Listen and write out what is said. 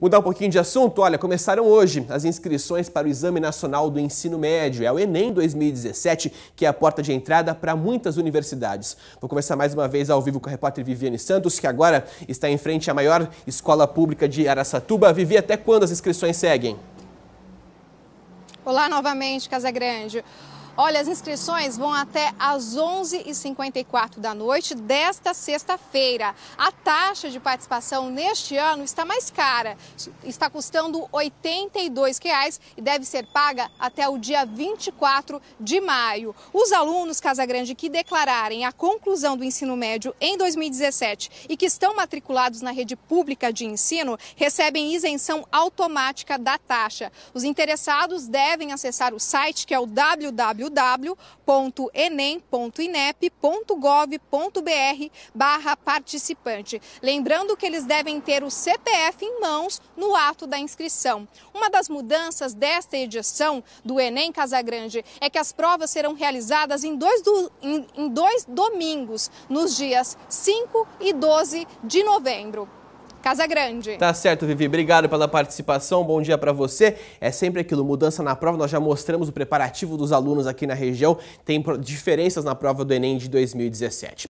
Mudar um pouquinho de assunto, olha, começaram hoje as inscrições para o Exame Nacional do Ensino Médio, é o Enem 2017, que é a porta de entrada para muitas universidades. Vou conversar mais uma vez ao vivo com a repórter Viviane Santos, que agora está em frente à maior escola pública de Araçatuba. Vivi, até quando as inscrições seguem? Olá novamente, Casa Grande. Olha, as inscrições vão até às 11h54 da noite desta sexta-feira. A taxa de participação neste ano está mais cara, está custando R$ 82 reais e deve ser paga até o dia 24 de maio. Os alunos Casa Grande que declararem a conclusão do ensino médio em 2017 e que estão matriculados na rede pública de ensino recebem isenção automática da taxa. Os interessados devem acessar o site que é o www www.enem.inep.gov.br barra participante. Lembrando que eles devem ter o CPF em mãos no ato da inscrição. Uma das mudanças desta edição do Enem Casagrande é que as provas serão realizadas em dois, do, em, em dois domingos, nos dias 5 e 12 de novembro. Casa Grande. Tá certo, Vivi. Obrigado pela participação. Bom dia para você. É sempre aquilo, mudança na prova. Nós já mostramos o preparativo dos alunos aqui na região. Tem diferenças na prova do Enem de 2017.